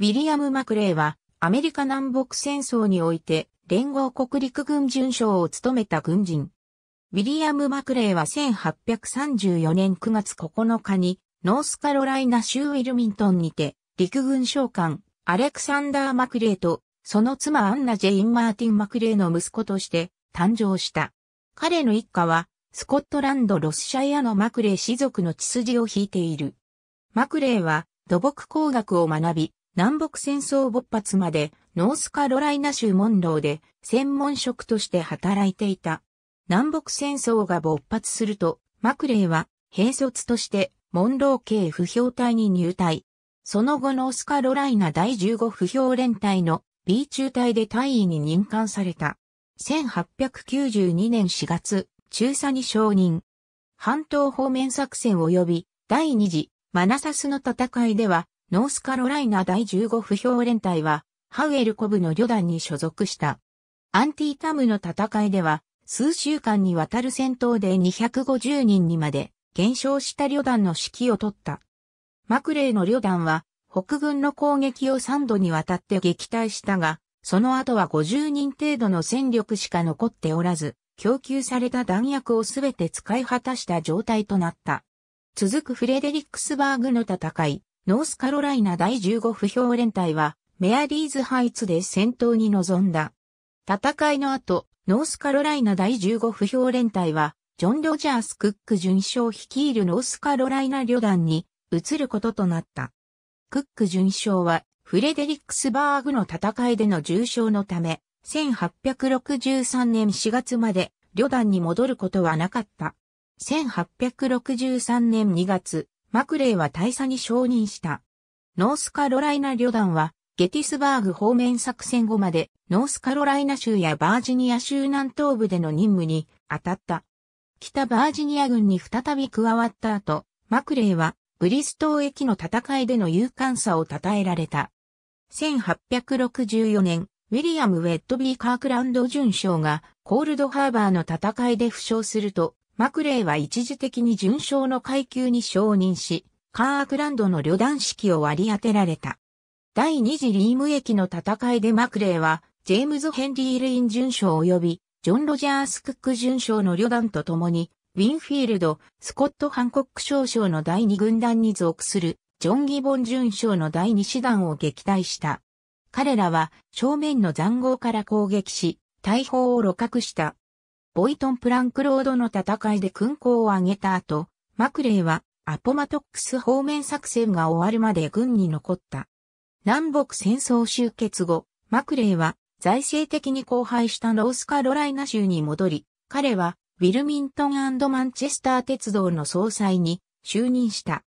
ウィリアム・マクレイは、アメリカ南北戦争において、連合国陸軍巡将を務めた軍人。ウィリアム・マクレイは1834年9月9日に、ノースカロライナ州ウィルミントンにて、陸軍将官、アレクサンダー・マクレイと、その妻アンナ・ジェイン・マーティン・マクレイの息子として、誕生した。彼の一家は、スコットランド・ロスシャイアのマクレイ氏族の血筋を引いている。マクレイは、土木工学を学び、南北戦争勃発までノースカロライナ州モンローで専門職として働いていた。南北戦争が勃発すると、マクレイは兵卒としてモンロー系不評隊に入隊。その後ノースカロライナ第15不評連隊の B 中隊で大員に任官された。1892年4月、中佐に承認。半島方面作戦及び第二次マナサスの戦いではノースカロライナ第15不評連隊は、ハウエルコブの旅団に所属した。アンティータムの戦いでは、数週間にわたる戦闘で250人にまで減少した旅団の指揮を取った。マクレイの旅団は、北軍の攻撃を3度にわたって撃退したが、その後は50人程度の戦力しか残っておらず、供給された弾薬をすべて使い果たした状態となった。続くフレデリックスバーグの戦い、ノースカロライナ第15不評連隊は、メアリーズハイツで戦闘に臨んだ。戦いの後、ノースカロライナ第15不評連隊は、ジョン・ロジャース・クック巡将率いるノースカロライナ旅団に移ることとなった。クック巡将は、フレデリックスバーグの戦いでの重傷のため、1863年4月まで旅団に戻ることはなかった。1863年2月、マクレイは大佐に承認した。ノースカロライナ旅団は、ゲティスバーグ方面作戦後まで、ノースカロライナ州やバージニア州南東部での任務に当たった。北バージニア軍に再び加わった後、マクレイは、ブリストー駅の戦いでの勇敢さを称えられた。1864年、ウィリアム・ウェットビー・カークランド准将が、コールドハーバーの戦いで負傷すると、マクレイは一時的に準将の階級に承認し、カーアクランドの旅団式を割り当てられた。第二次リーム駅の戦いでマクレイは、ジェームズ・ヘンリー・レイン準将及び、ジョン・ロジャース・クック準将の旅団と共に、ウィンフィールド、スコット・ハンコック少将の第二軍団に属する、ジョン・ギボン準将の第二師団を撃退した。彼らは、正面の残壕から攻撃し、大砲を露獲した。ボイトン・プランクロードの戦いで勲功を挙げた後、マクレイはアポマトックス方面作戦が終わるまで軍に残った。南北戦争終結後、マクレイは財政的に荒廃したロースカロライナ州に戻り、彼はウィルミントンマンチェスター鉄道の総裁に就任した。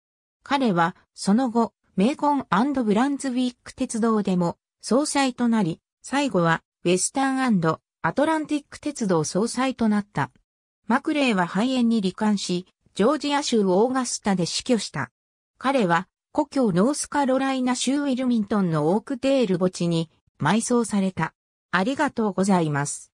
彼はその後、メーコンブランズウィック鉄道でも総裁となり、最後はウェスタンアトランティック鉄道総裁となった。マクレイは肺炎に罹患し、ジョージア州オーガスタで死去した。彼は、故郷ノースカロライナ州ウィルミントンのオークテール墓地に埋葬された。ありがとうございます。